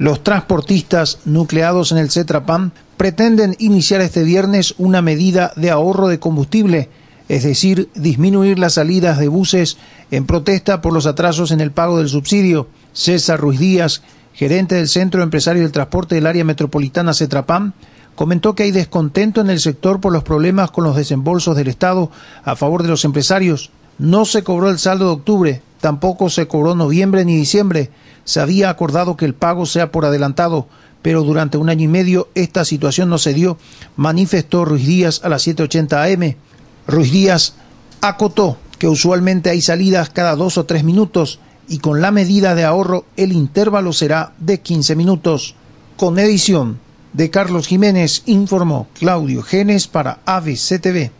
Los transportistas nucleados en el Cetrapam pretenden iniciar este viernes una medida de ahorro de combustible, es decir, disminuir las salidas de buses en protesta por los atrasos en el pago del subsidio. César Ruiz Díaz, gerente del Centro Empresario del Transporte del Área Metropolitana Cetrapam, comentó que hay descontento en el sector por los problemas con los desembolsos del Estado a favor de los empresarios. No se cobró el saldo de octubre, tampoco se cobró noviembre ni diciembre se había acordado que el pago sea por adelantado, pero durante un año y medio esta situación no se dio, manifestó Ruiz Díaz a las 7.80 am. Ruiz Díaz acotó que usualmente hay salidas cada dos o tres minutos y con la medida de ahorro el intervalo será de 15 minutos. Con edición de Carlos Jiménez informó Claudio Genes para ABCTV.